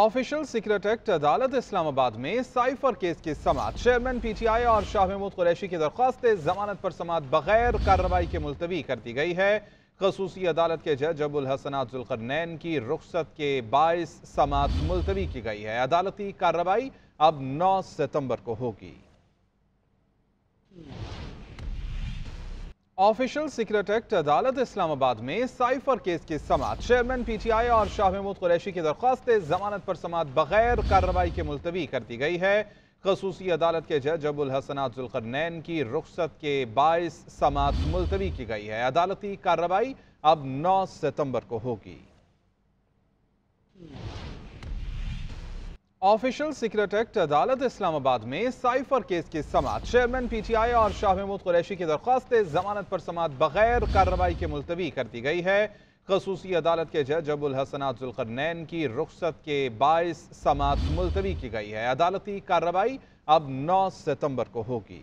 official secret act अदालत इस्लामाबाद में cipher case की समात चेयरमैन पीटीआई और शाह महमूद कुरैशी की दरख्वास्त जमानत पर समात बगैर कार्रवाई के मुलतवी कर दी गई है खसूसी अदालत के जज अबुल हसन हसनातुलकरनैन की रुख्सत के बायस समात मुलतवी की गई है अदालती कार्रवाई अब नौ सितंबर को होगी ऑफिशियल सीक्रेट एक्ट अदालत इस्लामाबाद में साइफर केस की समात चेयरमैन पीटीआई और शाह महमूद कुरैशी की दरख्वास्त जमानत पर समात बगैर कार्रवाई के मुलतवी कर दी गई है खसूसी अदालत के जज अबुल हसन जुलकरनैन की रुख्सत के बायस समात मुलतवी की गई है अदालती कार्रवाई अब नौ सितंबर को होगी ऑफिशियल सीक्रेट एक्ट अदालत इस्लामाबाद में साइफर केस की समात चेयरमैन पीटीआई और शाह महमूद कुरैशी की दरख्वास्त जमानत पर समात बगैर कार्रवाई के मुलतवी कर दी गई है खसूसी अदालत के जज अबुल हसनात जुलकरनैन की रुख्सत के बायस समात मुलतवी की गई है अदालती कार्रवाई अब नौ सितंबर को होगी